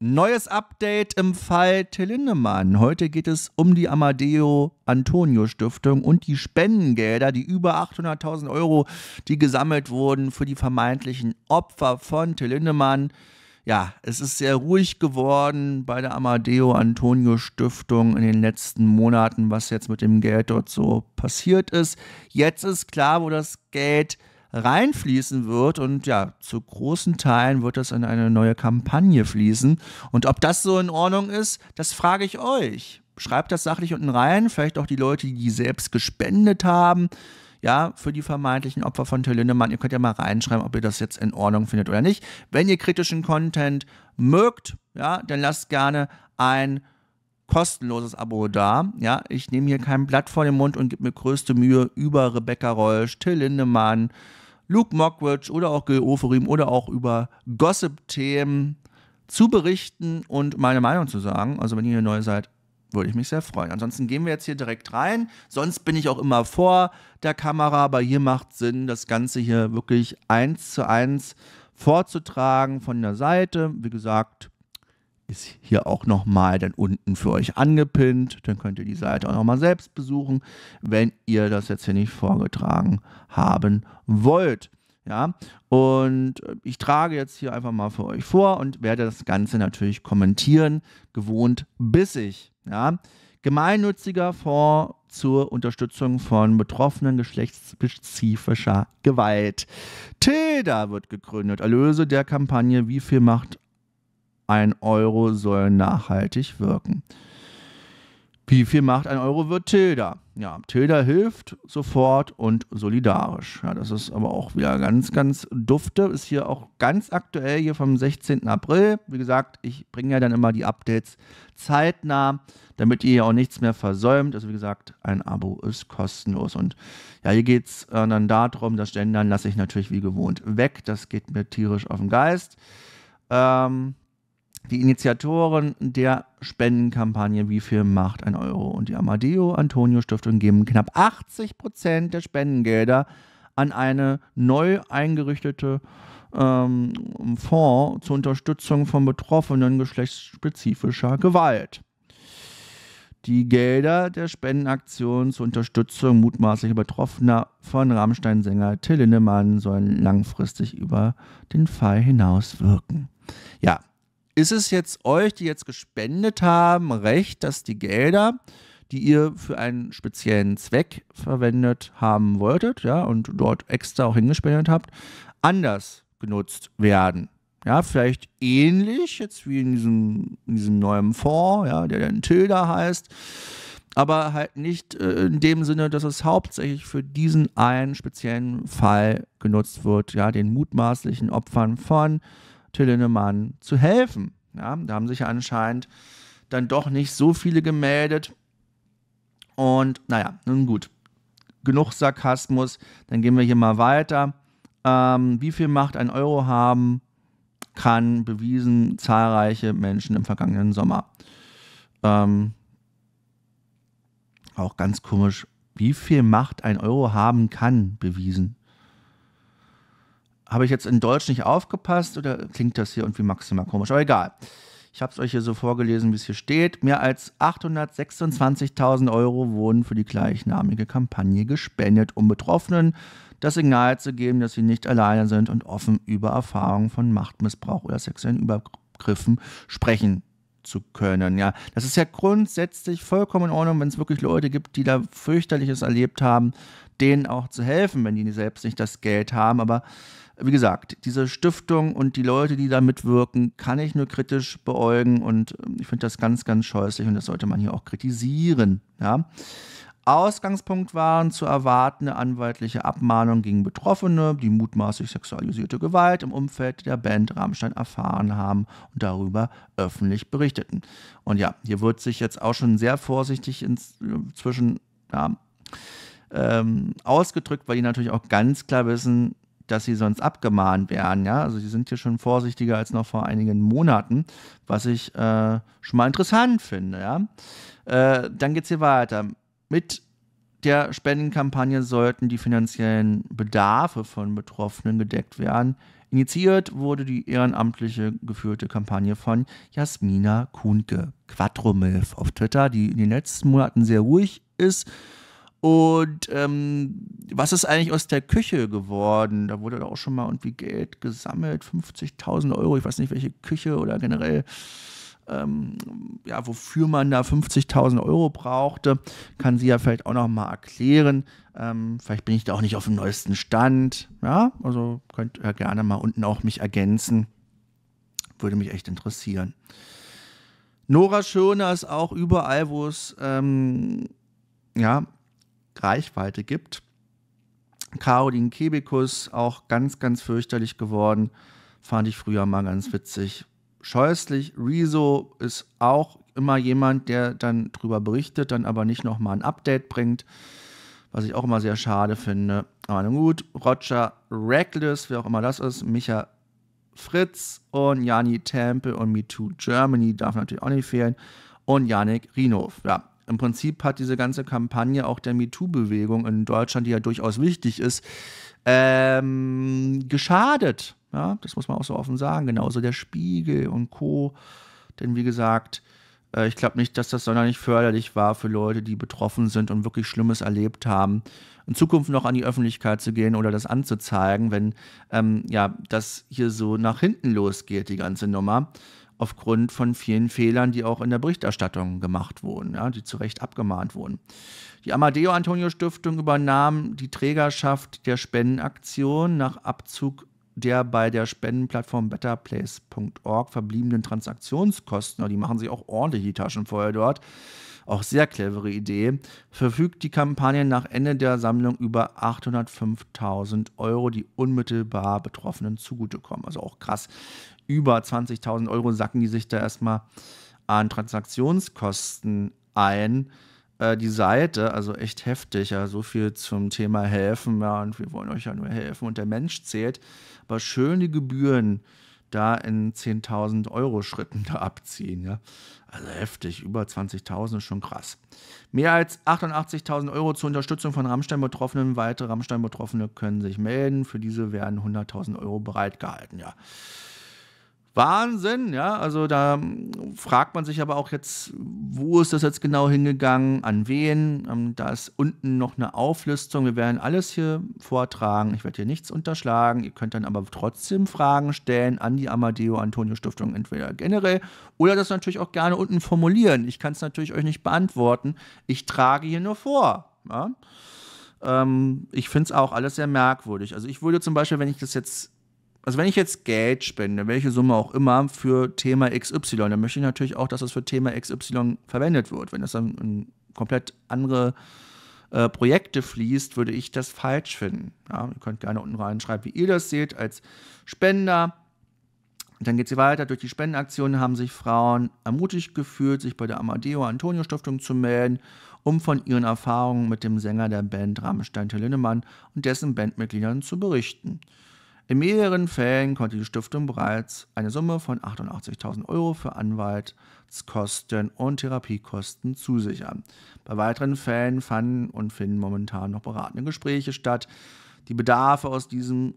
Neues Update im Fall Till Lindemann. Heute geht es um die Amadeo Antonio Stiftung und die Spendengelder, die über 800.000 Euro, die gesammelt wurden für die vermeintlichen Opfer von Till Lindemann. Ja, es ist sehr ruhig geworden bei der Amadeo Antonio Stiftung in den letzten Monaten, was jetzt mit dem Geld dort so passiert ist. Jetzt ist klar, wo das Geld äh, reinfließen wird. Und ja, zu großen Teilen wird das in eine neue Kampagne fließen. Und ob das so in Ordnung ist, das frage ich euch. Schreibt das sachlich unten rein, vielleicht auch die Leute, die selbst gespendet haben. Ja, für die vermeintlichen Opfer von Till Lindemann. Ihr könnt ja mal reinschreiben, ob ihr das jetzt in Ordnung findet oder nicht. Wenn ihr kritischen Content mögt, ja, dann lasst gerne ein kostenloses Abo da. Ja, ich nehme hier kein Blatt vor den Mund und gebe mir größte Mühe über Rebecca Rolsch, Till Lindemann, Luke Mockridge oder auch Gil Oferim oder auch über Gossip-Themen zu berichten und meine Meinung zu sagen. Also wenn ihr hier neu seid, würde ich mich sehr freuen. Ansonsten gehen wir jetzt hier direkt rein. Sonst bin ich auch immer vor der Kamera, aber hier macht Sinn, das Ganze hier wirklich eins zu eins vorzutragen von der Seite. Wie gesagt, ist hier auch nochmal dann unten für euch angepinnt. Dann könnt ihr die Seite auch nochmal selbst besuchen, wenn ihr das jetzt hier nicht vorgetragen haben wollt. Ja, und äh, ich trage jetzt hier einfach mal für euch vor und werde das Ganze natürlich kommentieren, gewohnt bissig. Ja, gemeinnütziger Fonds zur Unterstützung von Betroffenen geschlechtsspezifischer Gewalt. TEDA wird gegründet. Erlöse der Kampagne Wie viel macht ein Euro soll nachhaltig wirken. Wie viel macht ein Euro wird Tilda? Ja, Tilda hilft sofort und solidarisch. Ja, das ist aber auch wieder ganz, ganz dufte. Ist hier auch ganz aktuell hier vom 16. April. Wie gesagt, ich bringe ja dann immer die Updates zeitnah, damit ihr ja auch nichts mehr versäumt. Also wie gesagt, ein Abo ist kostenlos. Und ja, hier geht es äh, dann darum, das Gendern lasse ich natürlich wie gewohnt weg. Das geht mir tierisch auf den Geist. Ähm, die Initiatoren der Spendenkampagne Wie viel macht ein Euro und die Amadeo Antonio Stiftung geben knapp 80 Prozent der Spendengelder an eine neu eingerichtete ähm, Fonds zur Unterstützung von Betroffenen geschlechtsspezifischer Gewalt. Die Gelder der Spendenaktion zur Unterstützung mutmaßlicher Betroffener von Rammstein-Sänger Till Lindemann sollen langfristig über den Fall hinaus wirken. Ja, ist es jetzt euch, die jetzt gespendet haben, recht, dass die Gelder, die ihr für einen speziellen Zweck verwendet haben wolltet, ja, und dort extra auch hingespendet habt, anders genutzt werden? Ja, vielleicht ähnlich jetzt wie in diesem, in diesem neuen Fonds, ja, der dann Tilda heißt aber halt nicht äh, in dem Sinne, dass es hauptsächlich für diesen einen speziellen Fall genutzt wird, ja, den mutmaßlichen Opfern von Lindemann zu helfen. Ja, da haben sich anscheinend dann doch nicht so viele gemeldet. Und naja, nun gut. Genug Sarkasmus. Dann gehen wir hier mal weiter. Ähm, wie viel Macht ein Euro haben kann, bewiesen zahlreiche Menschen im vergangenen Sommer. Ähm, auch ganz komisch. Wie viel Macht ein Euro haben kann, bewiesen. Habe ich jetzt in Deutsch nicht aufgepasst oder klingt das hier irgendwie maximal komisch? Aber egal. Ich habe es euch hier so vorgelesen, wie es hier steht. Mehr als 826.000 Euro wurden für die gleichnamige Kampagne gespendet, um Betroffenen das Signal zu geben, dass sie nicht alleine sind und offen über Erfahrungen von Machtmissbrauch oder sexuellen Übergriffen sprechen zu können. Ja, das ist ja grundsätzlich vollkommen in Ordnung, wenn es wirklich Leute gibt, die da fürchterliches erlebt haben, denen auch zu helfen, wenn die selbst nicht das Geld haben. Aber wie gesagt, diese Stiftung und die Leute, die da mitwirken, kann ich nur kritisch beäugen und ähm, ich finde das ganz, ganz scheußlich und das sollte man hier auch kritisieren. Ja? Ausgangspunkt waren zu erwartende anwaltliche Abmahnungen gegen Betroffene, die mutmaßlich sexualisierte Gewalt im Umfeld der Band Rammstein erfahren haben und darüber öffentlich berichteten. Und ja, hier wird sich jetzt auch schon sehr vorsichtig inzwischen äh, ja, ähm, ausgedrückt, weil die natürlich auch ganz klar wissen, dass sie sonst abgemahnt werden. Ja? Also sie sind hier schon vorsichtiger als noch vor einigen Monaten, was ich äh, schon mal interessant finde. Ja? Äh, dann geht es hier weiter. Mit der Spendenkampagne sollten die finanziellen Bedarfe von Betroffenen gedeckt werden. Initiiert wurde die ehrenamtliche geführte Kampagne von Jasmina Kuhnke, Quattromilf auf Twitter, die in den letzten Monaten sehr ruhig ist und ähm, was ist eigentlich aus der Küche geworden? Da wurde da auch schon mal irgendwie Geld gesammelt, 50.000 Euro, ich weiß nicht, welche Küche oder generell, ähm, ja, wofür man da 50.000 Euro brauchte, kann sie ja vielleicht auch noch mal erklären. Ähm, vielleicht bin ich da auch nicht auf dem neuesten Stand. Ja, also könnt ihr gerne mal unten auch mich ergänzen. Würde mich echt interessieren. Nora Schöner ist auch überall, wo es ähm, ja, Reichweite gibt. Caroline Kebekus, auch ganz, ganz fürchterlich geworden. Fand ich früher mal ganz witzig. Scheußlich. Rezo ist auch immer jemand, der dann drüber berichtet, dann aber nicht nochmal ein Update bringt. Was ich auch immer sehr schade finde. Aber nun gut, Roger Reckless, wer auch immer das ist, Micha Fritz und Jani Temple und MeToo Germany darf natürlich auch nicht fehlen. Und Yannick Rinov. Ja, im Prinzip hat diese ganze Kampagne auch der MeToo-Bewegung in Deutschland, die ja durchaus wichtig ist, ähm, geschadet. Ja, das muss man auch so offen sagen. Genauso der Spiegel und Co. Denn wie gesagt, äh, ich glaube nicht, dass das sonderlich förderlich war für Leute, die betroffen sind und wirklich Schlimmes erlebt haben, in Zukunft noch an die Öffentlichkeit zu gehen oder das anzuzeigen, wenn ähm, ja das hier so nach hinten losgeht, die ganze Nummer aufgrund von vielen Fehlern, die auch in der Berichterstattung gemacht wurden, ja, die zu Recht abgemahnt wurden. Die Amadeo Antonio Stiftung übernahm die Trägerschaft der Spendenaktion nach Abzug der bei der Spendenplattform betterplace.org verbliebenen Transaktionskosten, die machen sich auch ordentlich die Taschen vorher dort, auch sehr clevere Idee, verfügt die Kampagne nach Ende der Sammlung über 805.000 Euro, die unmittelbar Betroffenen zugutekommen. Also auch krass über 20.000 Euro sacken die sich da erstmal an Transaktionskosten ein. Äh, die Seite, also echt heftig, ja, so viel zum Thema helfen, ja, und wir wollen euch ja nur helfen und der Mensch zählt, aber schön die Gebühren da in 10.000 Euro Schritten da abziehen, ja. Also heftig, über 20.000 ist schon krass. Mehr als 88.000 Euro zur Unterstützung von Rammstein-Betroffenen. Weitere Rammstein-Betroffene können sich melden. Für diese werden 100.000 Euro bereitgehalten, ja. Wahnsinn, ja. Also da fragt man sich aber auch jetzt, wo ist das jetzt genau hingegangen, an wen. Ähm, da ist unten noch eine Auflistung. Wir werden alles hier vortragen. Ich werde hier nichts unterschlagen. Ihr könnt dann aber trotzdem Fragen stellen an die Amadeo Antonio Stiftung, entweder generell oder das natürlich auch gerne unten formulieren. Ich kann es natürlich euch nicht beantworten. Ich trage hier nur vor. Ja? Ähm, ich finde es auch alles sehr merkwürdig. Also ich würde zum Beispiel, wenn ich das jetzt also wenn ich jetzt Geld spende, welche Summe auch immer, für Thema XY, dann möchte ich natürlich auch, dass das für Thema XY verwendet wird. Wenn das dann in komplett andere äh, Projekte fließt, würde ich das falsch finden. Ja, ihr könnt gerne unten reinschreiben, wie ihr das seht als Spender. Und dann geht sie weiter. Durch die Spendenaktionen haben sich Frauen ermutigt gefühlt, sich bei der Amadeo Antonio Stiftung zu melden, um von ihren Erfahrungen mit dem Sänger der Band Rammstein Till Lindemann und dessen Bandmitgliedern zu berichten. In mehreren Fällen konnte die Stiftung bereits eine Summe von 88.000 Euro für Anwaltskosten und Therapiekosten zusichern. Bei weiteren Fällen fanden und finden momentan noch beratende Gespräche statt. Die Bedarfe aus diesem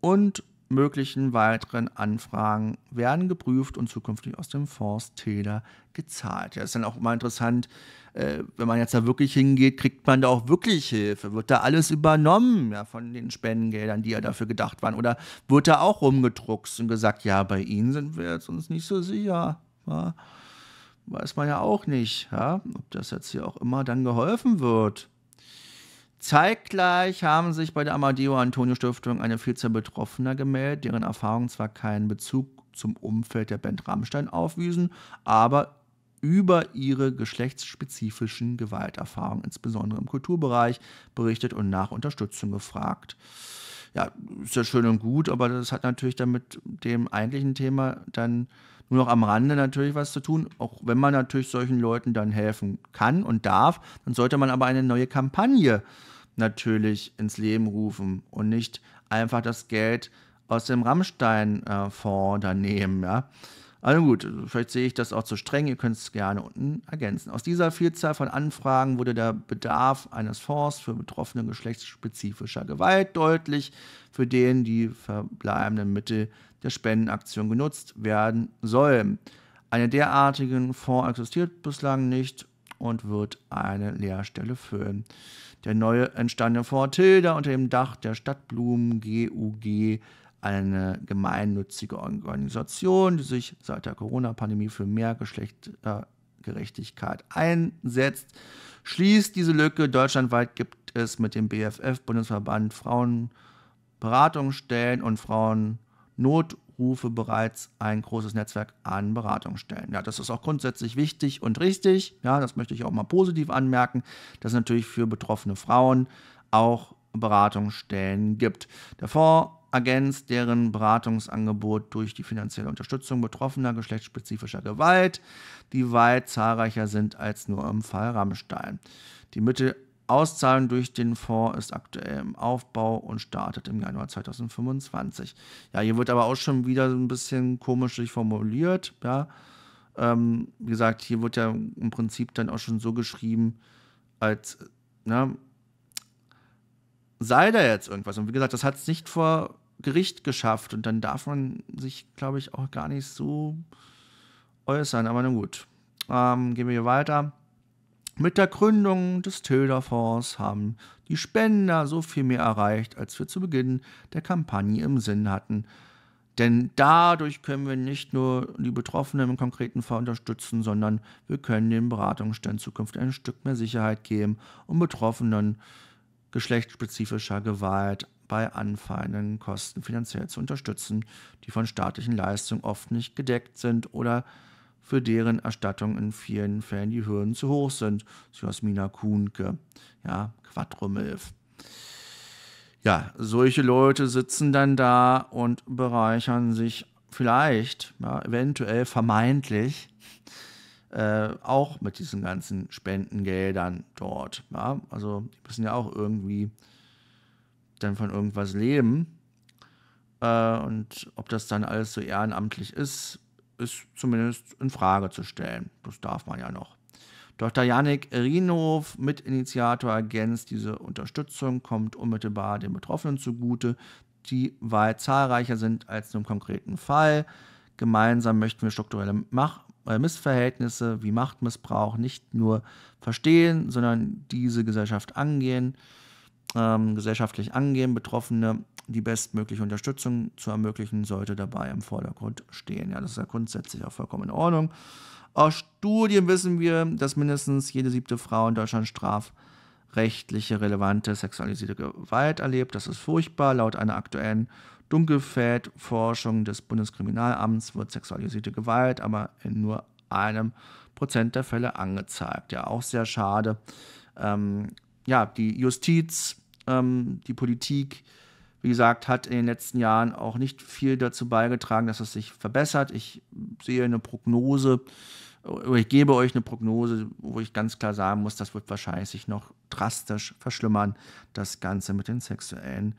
und möglichen weiteren Anfragen werden geprüft und zukünftig aus dem Fonds Täler gezahlt. Ja, ist dann auch mal interessant, äh, wenn man jetzt da wirklich hingeht, kriegt man da auch wirklich Hilfe? Wird da alles übernommen ja, von den Spendengeldern, die ja dafür gedacht waren? Oder wird da auch rumgedruckst und gesagt, ja, bei Ihnen sind wir jetzt uns nicht so sicher? Ja, weiß man ja auch nicht, ja, ob das jetzt hier auch immer dann geholfen wird. Zeitgleich haben sich bei der Amadeo-Antonio-Stiftung eine Vielzahl Betroffener gemeldet, deren Erfahrungen zwar keinen Bezug zum Umfeld der Band Rammstein aufwiesen, aber über ihre geschlechtsspezifischen Gewalterfahrungen, insbesondere im Kulturbereich, berichtet und nach Unterstützung gefragt. Ja, ist ja schön und gut, aber das hat natürlich dann mit dem eigentlichen Thema dann nur noch am Rande natürlich was zu tun. Auch wenn man natürlich solchen Leuten dann helfen kann und darf, dann sollte man aber eine neue Kampagne natürlich ins Leben rufen und nicht einfach das Geld aus dem Rammstein-Fonds dann nehmen. Ja? Also gut, vielleicht sehe ich das auch zu streng, ihr könnt es gerne unten ergänzen. Aus dieser Vielzahl von Anfragen wurde der Bedarf eines Fonds für Betroffene geschlechtsspezifischer Gewalt deutlich, für den die verbleibenden Mittel der Spendenaktion genutzt werden soll. Eine derartigen Fonds existiert bislang nicht und wird eine Leerstelle füllen. Der neue entstandene Fonds Tilda unter dem Dach der Stadtblumen GUG, eine gemeinnützige Organisation, die sich seit der Corona-Pandemie für mehr Geschlechtergerechtigkeit einsetzt, schließt diese Lücke. Deutschlandweit gibt es mit dem BFF, Bundesverband Frauenberatungsstellen und Frauen Notrufe bereits ein großes Netzwerk an Beratungsstellen. Ja, das ist auch grundsätzlich wichtig und richtig. Ja, das möchte ich auch mal positiv anmerken, dass es natürlich für betroffene Frauen auch Beratungsstellen gibt. Der Fonds ergänzt deren Beratungsangebot durch die finanzielle Unterstützung betroffener geschlechtsspezifischer Gewalt, die weit zahlreicher sind als nur im Fall Rammstein. Die Mittel Auszahlung durch den Fonds ist aktuell im Aufbau und startet im Januar 2025. Ja, hier wird aber auch schon wieder so ein bisschen komisch formuliert. Ja. Ähm, wie gesagt, hier wird ja im Prinzip dann auch schon so geschrieben, als ne, sei da jetzt irgendwas. Und wie gesagt, das hat es nicht vor Gericht geschafft und dann darf man sich, glaube ich, auch gar nicht so äußern. Aber na gut, ähm, gehen wir hier weiter. Mit der Gründung des Tilda-Fonds haben die Spender so viel mehr erreicht, als wir zu Beginn der Kampagne im Sinn hatten. Denn dadurch können wir nicht nur die Betroffenen im konkreten Fall unterstützen, sondern wir können den Beratungsstellen zukünftig ein Stück mehr Sicherheit geben und Betroffenen geschlechtsspezifischer Gewalt bei anfallenden Kosten finanziell zu unterstützen, die von staatlichen Leistungen oft nicht gedeckt sind oder für deren Erstattung in vielen Fällen die Hürden zu hoch sind. Jasmina Kuhnke, ja, Quadrumilf. Ja, solche Leute sitzen dann da und bereichern sich vielleicht, ja, eventuell vermeintlich, äh, auch mit diesen ganzen Spendengeldern dort. Ja? Also die müssen ja auch irgendwie dann von irgendwas leben. Äh, und ob das dann alles so ehrenamtlich ist, ist zumindest in Frage zu stellen. Das darf man ja noch. Dr. Janik Rienhof, Mitinitiator, ergänzt, diese Unterstützung kommt unmittelbar den Betroffenen zugute, die weit zahlreicher sind als im konkreten Fall. Gemeinsam möchten wir strukturelle Mach äh, Missverhältnisse wie Machtmissbrauch nicht nur verstehen, sondern diese Gesellschaft angehen ähm, gesellschaftlich angehen, Betroffene die bestmögliche Unterstützung zu ermöglichen, sollte dabei im Vordergrund stehen. Ja, das ist ja grundsätzlich auch vollkommen in Ordnung. Aus Studien wissen wir, dass mindestens jede siebte Frau in Deutschland strafrechtliche relevante sexualisierte Gewalt erlebt. Das ist furchtbar. Laut einer aktuellen Dunkelfeldforschung des Bundeskriminalamts wird sexualisierte Gewalt aber in nur einem Prozent der Fälle angezeigt. Ja, auch sehr schade. Ähm, ja, die Justiz ähm, die Politik, wie gesagt, hat in den letzten Jahren auch nicht viel dazu beigetragen, dass es sich verbessert. Ich sehe eine Prognose, oder ich gebe euch eine Prognose, wo ich ganz klar sagen muss, das wird wahrscheinlich sich noch drastisch verschlimmern, das Ganze mit den sexuellen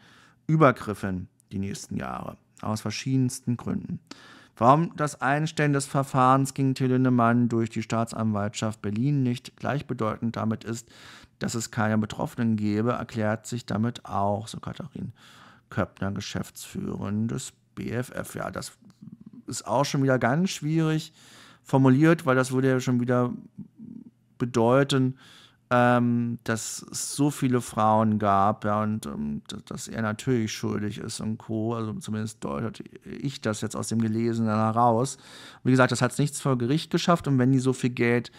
Übergriffen die nächsten Jahre. Aus verschiedensten Gründen. Warum das Einstellen des Verfahrens gegen Till Lindemann durch die Staatsanwaltschaft Berlin nicht gleichbedeutend damit ist, dass es keine Betroffenen gebe, erklärt sich damit auch, so Katharin Köppner, Geschäftsführerin des BFF. Ja, das ist auch schon wieder ganz schwierig formuliert, weil das würde ja schon wieder bedeuten, ähm, dass es so viele Frauen gab ja, und ähm, dass er natürlich schuldig ist und Co. Also zumindest deutet ich das jetzt aus dem Gelesenen heraus. wie gesagt, das hat es nichts vor Gericht geschafft und wenn die so viel Geld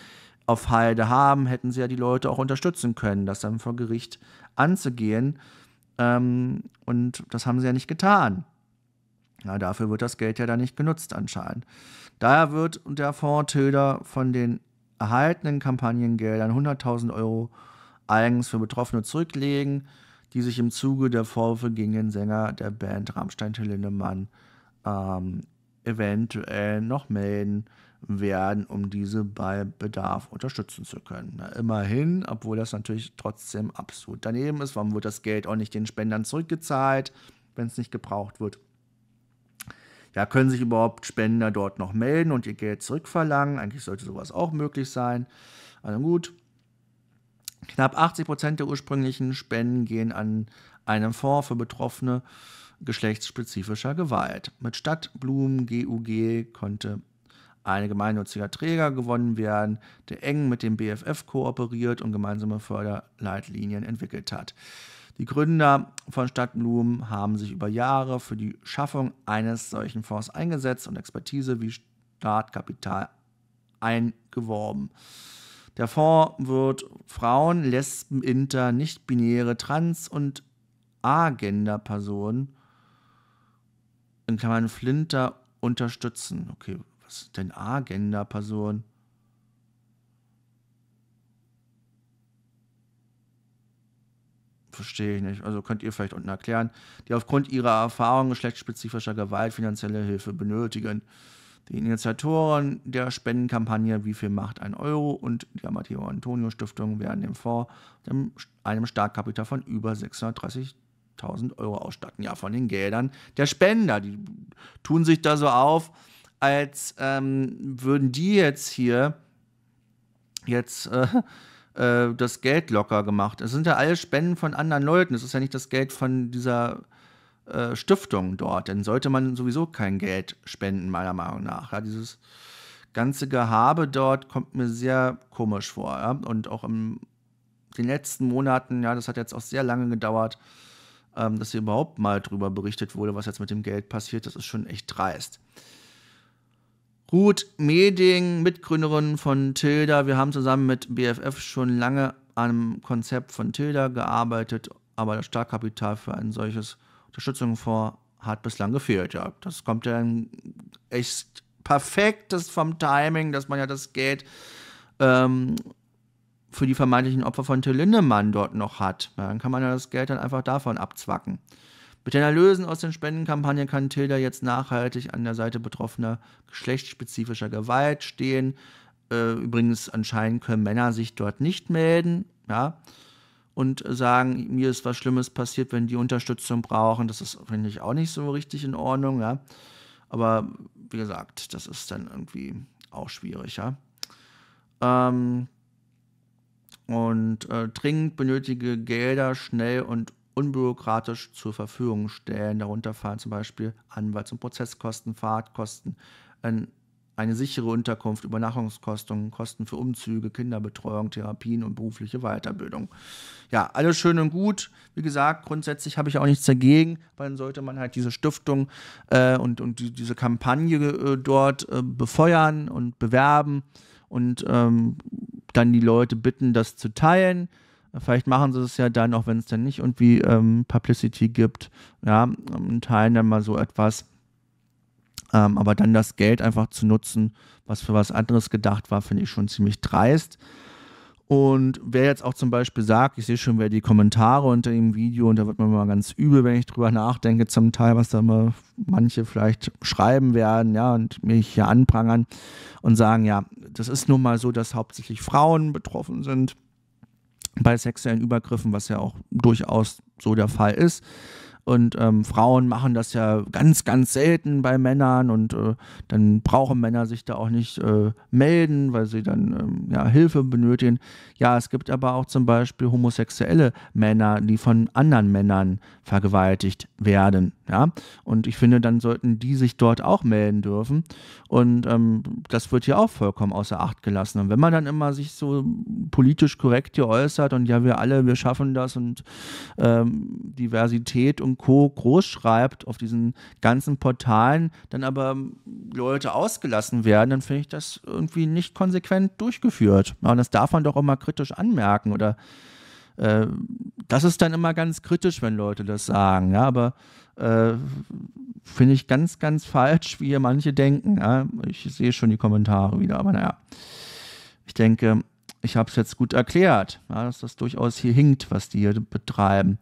auf Halde haben, hätten sie ja die Leute auch unterstützen können, das dann vor Gericht anzugehen. Ähm, und das haben sie ja nicht getan. Na, dafür wird das Geld ja dann nicht genutzt anscheinend. Daher wird der Fonds Töder von den erhaltenen Kampagnengeldern 100.000 Euro eigens für Betroffene zurücklegen, die sich im Zuge der Vorwürfe gegen den Sänger der Band Rammstein Till ähm, eventuell noch melden werden, um diese bei Bedarf unterstützen zu können. Na, immerhin, obwohl das natürlich trotzdem absolut daneben ist. Warum wird das Geld auch nicht den Spendern zurückgezahlt, wenn es nicht gebraucht wird? Ja, können sich überhaupt Spender dort noch melden und ihr Geld zurückverlangen? Eigentlich sollte sowas auch möglich sein. Also gut. Knapp 80 Prozent der ursprünglichen Spenden gehen an einen Fonds für Betroffene geschlechtsspezifischer Gewalt. Mit Stadtblumen GUG konnte ein gemeinnütziger Träger gewonnen werden, der eng mit dem BFF kooperiert und gemeinsame Förderleitlinien entwickelt hat. Die Gründer von Stadtblumen haben sich über Jahre für die Schaffung eines solchen Fonds eingesetzt und Expertise wie Startkapital eingeworben. Der Fonds wird Frauen, Lesben, Inter, nicht-binäre, Trans- und Agender-Personen in Klammern Flinter unterstützen. Okay, denn Agenda-Personen? Verstehe ich nicht. Also könnt ihr vielleicht unten erklären, die aufgrund ihrer Erfahrung geschlechtsspezifischer Gewalt finanzielle Hilfe benötigen. Die Initiatoren der Spendenkampagne Wie viel macht ein Euro und die Amateo Antonio Stiftung werden dem Fonds einem Startkapital von über 630.000 Euro ausstatten. Ja, von den Geldern der Spender. Die tun sich da so auf, als ähm, würden die jetzt hier jetzt äh, äh, das Geld locker gemacht. Es sind ja alle Spenden von anderen Leuten. Es ist ja nicht das Geld von dieser äh, Stiftung dort. Dann sollte man sowieso kein Geld spenden, meiner Meinung nach. Ja, dieses ganze Gehabe dort kommt mir sehr komisch vor. Ja? Und auch in den letzten Monaten, ja, das hat jetzt auch sehr lange gedauert, ähm, dass hier überhaupt mal drüber berichtet wurde, was jetzt mit dem Geld passiert. Das ist schon echt dreist. Ruth Meding, Mitgründerin von Tilda. Wir haben zusammen mit BFF schon lange an einem Konzept von Tilda gearbeitet, aber das Startkapital für ein solches Unterstützung vor hat bislang gefehlt. Ja, das kommt ja echt perfektes vom Timing, dass man ja das Geld ähm, für die vermeintlichen Opfer von Till Lindemann dort noch hat. Ja, dann kann man ja das Geld dann einfach davon abzwacken. Mit den Erlösen aus den Spendenkampagnen kann Tilda jetzt nachhaltig an der Seite betroffener geschlechtsspezifischer Gewalt stehen. Äh, übrigens, anscheinend können Männer sich dort nicht melden, ja, und sagen, mir ist was Schlimmes passiert, wenn die Unterstützung brauchen. Das ist, finde ich, auch nicht so richtig in Ordnung, ja. Aber wie gesagt, das ist dann irgendwie auch schwierig, ja. Ähm, und äh, dringend benötige Gelder schnell und unbürokratisch zur Verfügung stellen. Darunter fallen zum Beispiel Anwalts- und Prozesskosten, Fahrtkosten, eine sichere Unterkunft, Übernachtungskosten, Kosten für Umzüge, Kinderbetreuung, Therapien und berufliche Weiterbildung. Ja, alles schön und gut. Wie gesagt, grundsätzlich habe ich auch nichts dagegen, weil dann sollte man halt diese Stiftung äh, und, und die, diese Kampagne äh, dort äh, befeuern und bewerben und ähm, dann die Leute bitten, das zu teilen. Vielleicht machen sie es ja dann, auch wenn es dann nicht irgendwie ähm, Publicity gibt, ja, teilen dann mal so etwas. Ähm, aber dann das Geld einfach zu nutzen, was für was anderes gedacht war, finde ich schon ziemlich dreist. Und wer jetzt auch zum Beispiel sagt, ich sehe schon wer die Kommentare unter dem Video und da wird man mal ganz übel, wenn ich drüber nachdenke, zum Teil, was da mal manche vielleicht schreiben werden, ja, und mich hier anprangern und sagen, ja, das ist nun mal so, dass hauptsächlich Frauen betroffen sind bei sexuellen Übergriffen, was ja auch durchaus so der Fall ist. Und ähm, Frauen machen das ja ganz, ganz selten bei Männern und äh, dann brauchen Männer sich da auch nicht äh, melden, weil sie dann ähm, ja, Hilfe benötigen. Ja, es gibt aber auch zum Beispiel homosexuelle Männer, die von anderen Männern vergewaltigt werden ja, und ich finde, dann sollten die sich dort auch melden dürfen. Und ähm, das wird hier auch vollkommen außer Acht gelassen. Und wenn man dann immer sich so politisch korrekt hier äußert und ja, wir alle, wir schaffen das und ähm, Diversität und Co. groß schreibt auf diesen ganzen Portalen, dann aber Leute ausgelassen werden, dann finde ich das irgendwie nicht konsequent durchgeführt. Ja, und das darf man doch auch mal kritisch anmerken oder äh, das ist dann immer ganz kritisch, wenn Leute das sagen. Ja, aber äh, Finde ich ganz, ganz falsch, wie hier manche denken. Ja, ich sehe schon die Kommentare wieder, aber naja. Ich denke, ich habe es jetzt gut erklärt, ja, dass das durchaus hier hinkt, was die hier betreiben.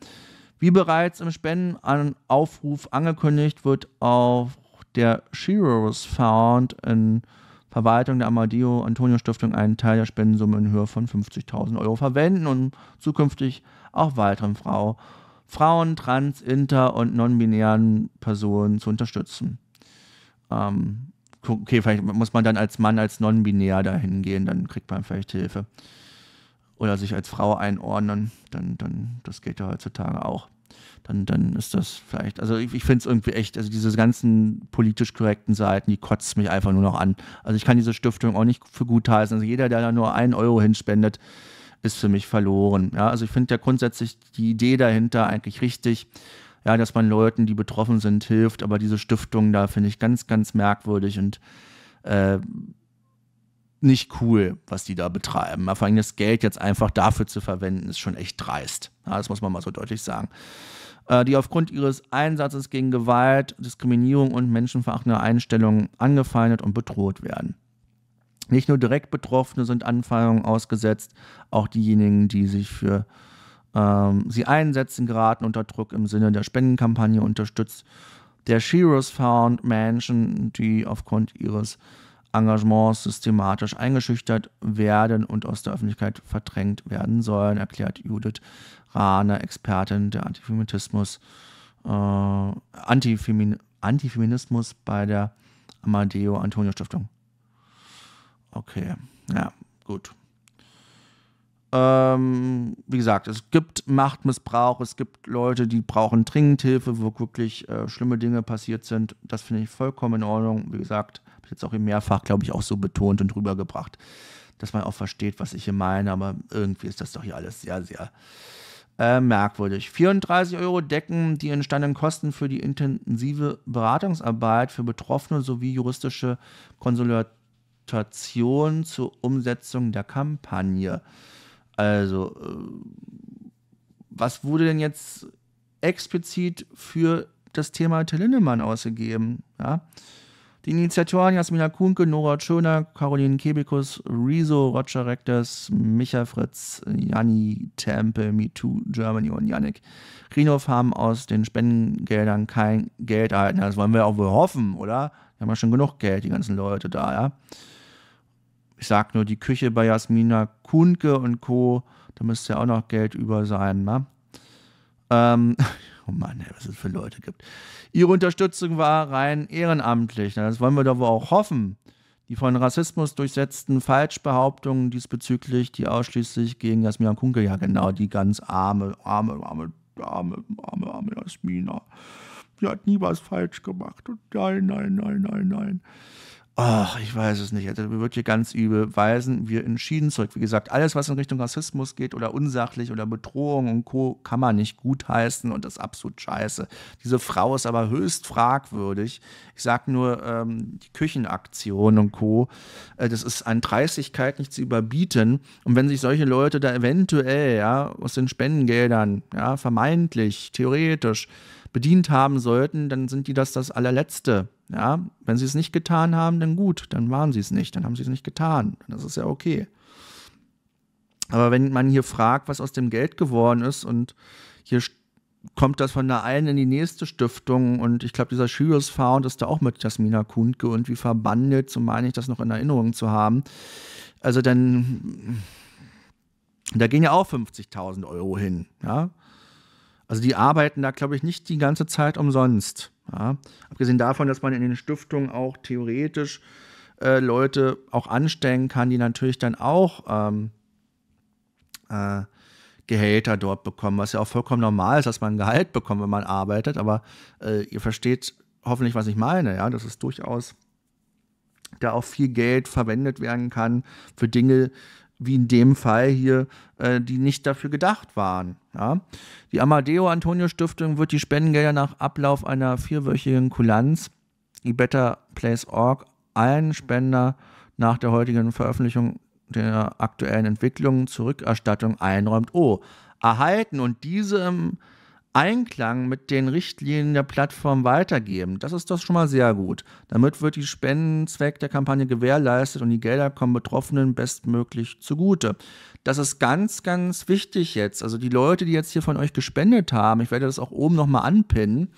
Wie bereits im Spendenaufruf angekündigt, wird auf der Shiro's Found in Verwaltung der Amadeo Antonio Stiftung einen Teil der Spendensumme in Höhe von 50.000 Euro verwenden, und zukünftig auch weiteren Frauen Frauen, Trans, Inter und non-binären Personen zu unterstützen. Ähm, okay, vielleicht muss man dann als Mann, als non-binär dahin gehen, dann kriegt man vielleicht Hilfe. Oder sich als Frau einordnen, dann, dann, das geht ja heutzutage auch. Dann, dann ist das vielleicht, also ich, ich finde es irgendwie echt, also diese ganzen politisch korrekten Seiten, die kotzt mich einfach nur noch an. Also ich kann diese Stiftung auch nicht für gut heißen. Also jeder, der da nur einen Euro hinspendet, ist für mich verloren. Ja, also ich finde ja grundsätzlich die Idee dahinter eigentlich richtig, ja, dass man Leuten, die betroffen sind, hilft, aber diese Stiftung da finde ich ganz, ganz merkwürdig und äh, nicht cool, was die da betreiben. Vor allem das Geld jetzt einfach dafür zu verwenden, ist schon echt dreist. Ja, das muss man mal so deutlich sagen äh, die aufgrund ihres Einsatzes gegen Gewalt, Diskriminierung und menschenverachtende Einstellungen angefeindet und bedroht werden. Nicht nur direkt Betroffene sind Anfeindungen ausgesetzt, auch diejenigen, die sich für ähm, sie einsetzen, geraten unter Druck im Sinne der Spendenkampagne unterstützt. Der Shiros Found Menschen, die aufgrund ihres Engagements systematisch eingeschüchtert werden und aus der Öffentlichkeit verdrängt werden sollen, erklärt Judith Rahner, Expertin der Antifeminismus, äh, Antifemin Antifeminismus bei der Amadeo Antonio Stiftung. Okay, ja, gut. Ähm, wie gesagt, es gibt Machtmissbrauch, es gibt Leute, die brauchen dringend Hilfe, wo wirklich äh, schlimme Dinge passiert sind. Das finde ich vollkommen in Ordnung. Wie gesagt, habe ich jetzt auch mehrfach, glaube ich, auch so betont und rübergebracht, dass man auch versteht, was ich hier meine. Aber irgendwie ist das doch hier alles sehr, sehr äh, merkwürdig. 34 Euro decken die entstandenen Kosten für die intensive Beratungsarbeit für Betroffene sowie juristische Konsultationen. Dokumentation zur Umsetzung der Kampagne. Also, äh, was wurde denn jetzt explizit für das Thema Till Lindemann ausgegeben? Ja? Die Initiatoren Jasmina Kuhnke, Nora Schöner, Caroline Kebekus, Riso, Roger Rectors, Micha Fritz, Janni Tempe, MeToo Germany und Yannick Rinov haben aus den Spendengeldern kein Geld erhalten. Das wollen wir auch wohl hoffen, oder? Wir haben ja schon genug Geld, die ganzen Leute da, ja. Ich sag nur die Küche bei Jasmina Kuhnke und Co. Da müsste ja auch noch Geld über sein, ne? Ähm, oh Mann, was es für Leute gibt. Ihre Unterstützung war rein ehrenamtlich. Ne? Das wollen wir doch wohl auch hoffen. Die von Rassismus durchsetzten Falschbehauptungen diesbezüglich, die ausschließlich gegen Jasmina Kunke, ja genau, die ganz arme, arme, arme, arme, arme, arme Jasmina. Die hat nie was falsch gemacht. Und nein, nein, nein, nein, nein. Ach, ich weiß es nicht. Also wird hier ganz übel. Weisen wir entschieden zurück. Wie gesagt, alles, was in Richtung Rassismus geht oder unsachlich oder Bedrohung und Co., kann man nicht gutheißen und das ist absolut scheiße. Diese Frau ist aber höchst fragwürdig. Ich sage nur, ähm, die Küchenaktion und Co., äh, das ist an Dreistigkeit nicht zu überbieten. Und wenn sich solche Leute da eventuell, ja, aus den Spendengeldern, ja, vermeintlich, theoretisch bedient haben sollten, dann sind die das das allerletzte. Ja, wenn sie es nicht getan haben, dann gut, dann waren sie es nicht, dann haben sie es nicht getan. Das ist ja okay. Aber wenn man hier fragt, was aus dem Geld geworden ist und hier kommt das von der einen in die nächste Stiftung und ich glaube, dieser Schürius Found ist da auch mit Jasmina Kuhnke irgendwie verbandet, so meine ich das noch in Erinnerung zu haben. Also dann, da gehen ja auch 50.000 Euro hin, ja. Also die arbeiten da, glaube ich, nicht die ganze Zeit umsonst. Ja, abgesehen davon, dass man in den Stiftungen auch theoretisch äh, Leute auch anstellen kann, die natürlich dann auch ähm, äh, Gehälter dort bekommen, was ja auch vollkommen normal ist, dass man ein Gehalt bekommt, wenn man arbeitet. Aber äh, ihr versteht hoffentlich, was ich meine. Ja, das ist durchaus da auch viel Geld verwendet werden kann für Dinge, wie in dem Fall hier, äh, die nicht dafür gedacht waren. Ja? Die Amadeo-Antonio-Stiftung wird die Spendengelder nach Ablauf einer vierwöchigen Kulanz, die Better Place Org, allen Spender nach der heutigen Veröffentlichung der aktuellen Entwicklung Zurückerstattung einräumt. Oh, erhalten und diese im Einklang mit den Richtlinien der Plattform weitergeben. Das ist das schon mal sehr gut. Damit wird die Spendenzweck der Kampagne gewährleistet und die Gelder kommen Betroffenen bestmöglich zugute. Das ist ganz, ganz wichtig jetzt. Also die Leute, die jetzt hier von euch gespendet haben, ich werde das auch oben nochmal anpinnen,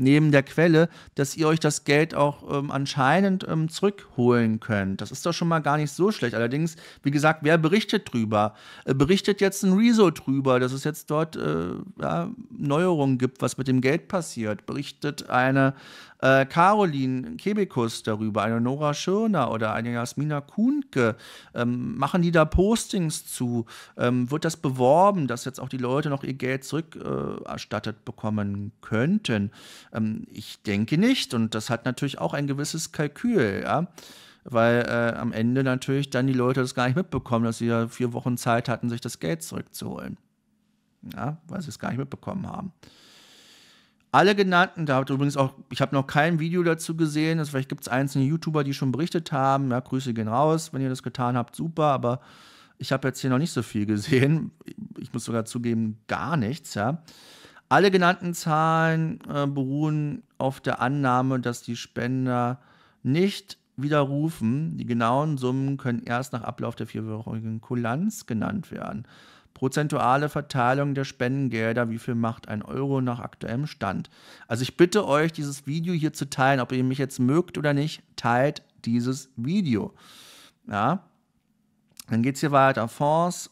neben der Quelle, dass ihr euch das Geld auch ähm, anscheinend ähm, zurückholen könnt. Das ist doch schon mal gar nicht so schlecht. Allerdings, wie gesagt, wer berichtet drüber? Äh, berichtet jetzt ein Rezo drüber, dass es jetzt dort äh, ja, Neuerungen gibt, was mit dem Geld passiert? Berichtet eine äh, Caroline Kebekus darüber, eine Nora Schirner oder eine Jasmina Kuhnke? Ähm, machen die da Postings zu? Ähm, wird das beworben, dass jetzt auch die Leute noch ihr Geld zurückerstattet äh, bekommen könnten? Ähm, ich denke nicht. Und das hat natürlich auch ein gewisses Kalkül, ja. Weil äh, am Ende natürlich dann die Leute das gar nicht mitbekommen, dass sie ja vier Wochen Zeit hatten, sich das Geld zurückzuholen. Ja, weil sie es gar nicht mitbekommen haben. Alle genannten, da habt übrigens auch, ich habe noch kein Video dazu gesehen, also vielleicht gibt es einzelne YouTuber, die schon berichtet haben. Ja, Grüße gehen raus, wenn ihr das getan habt, super, aber ich habe jetzt hier noch nicht so viel gesehen. Ich muss sogar zugeben, gar nichts, ja. Alle genannten Zahlen äh, beruhen auf der Annahme, dass die Spender nicht widerrufen. Die genauen Summen können erst nach Ablauf der vierwöchigen Kulanz genannt werden. Prozentuale Verteilung der Spendengelder, wie viel macht ein Euro nach aktuellem Stand. Also ich bitte euch, dieses Video hier zu teilen, ob ihr mich jetzt mögt oder nicht, teilt dieses Video. Ja. Dann geht es hier weiter. Fonds,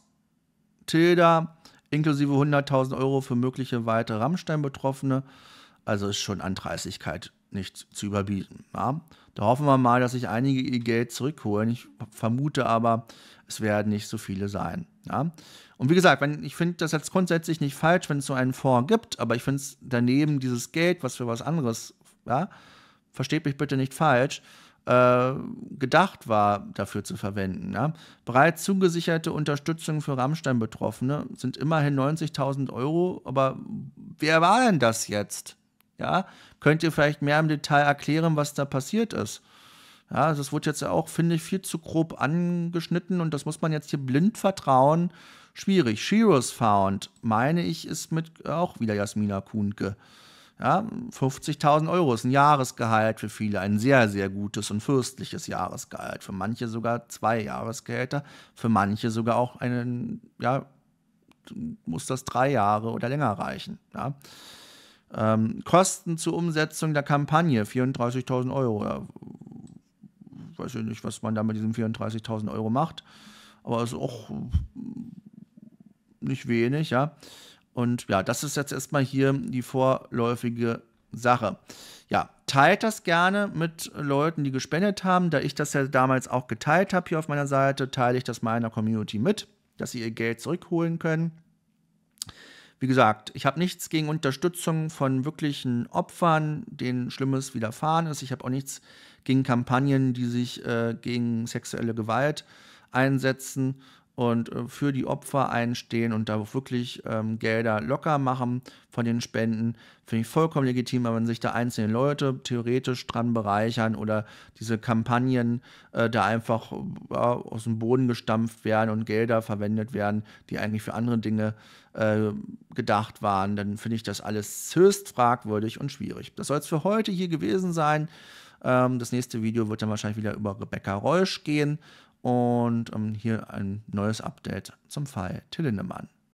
Tilda, inklusive 100.000 Euro für mögliche weite Rammstein-Betroffene. Also ist schon an Dreistigkeit nicht zu überbieten. Ja? Da hoffen wir mal, dass sich einige ihr Geld zurückholen. Ich vermute aber, es werden nicht so viele sein. Ja? Und wie gesagt, wenn, ich finde das jetzt grundsätzlich nicht falsch, wenn es so einen Fonds gibt, aber ich finde es daneben dieses Geld, was für was anderes, ja? versteht mich bitte nicht falsch, äh, gedacht war, dafür zu verwenden. Ja. Bereits zugesicherte Unterstützung für Rammstein-Betroffene sind immerhin 90.000 Euro, aber wer war denn das jetzt? Ja, könnt ihr vielleicht mehr im Detail erklären, was da passiert ist? Ja, das wurde jetzt ja auch, finde ich, viel zu grob angeschnitten und das muss man jetzt hier blind vertrauen. Schwierig. Shiro's Found, meine ich, ist mit auch wieder Jasmina Kuhnke. Ja, 50.000 Euro ist ein Jahresgehalt für viele, ein sehr, sehr gutes und fürstliches Jahresgehalt. Für manche sogar zwei Jahresgehälter, für manche sogar auch einen, ja, muss das drei Jahre oder länger reichen. Ja. Ähm, Kosten zur Umsetzung der Kampagne 34.000 Euro. Ja, weiß ich nicht, was man da mit diesen 34.000 Euro macht, aber ist auch nicht wenig. Ja. Und ja, das ist jetzt erstmal hier die vorläufige Sache. Ja, teilt das gerne mit Leuten, die gespendet haben. Da ich das ja damals auch geteilt habe hier auf meiner Seite, teile ich das meiner Community mit, dass sie ihr Geld zurückholen können. Wie gesagt, ich habe nichts gegen Unterstützung von wirklichen Opfern, denen Schlimmes widerfahren ist. Ich habe auch nichts gegen Kampagnen, die sich äh, gegen sexuelle Gewalt einsetzen und äh, für die Opfer einstehen und da wirklich ähm, Gelder locker machen von den Spenden. Finde ich vollkommen legitim, wenn sich da einzelne Leute theoretisch dran bereichern oder diese Kampagnen äh, da einfach äh, aus dem Boden gestampft werden und Gelder verwendet werden, die eigentlich für andere Dinge äh, gedacht waren, dann finde ich das alles höchst fragwürdig und schwierig. Das soll es für heute hier gewesen sein. Ähm, das nächste Video wird dann wahrscheinlich wieder über Rebecca Reusch gehen und ähm, hier ein neues Update zum Fall Till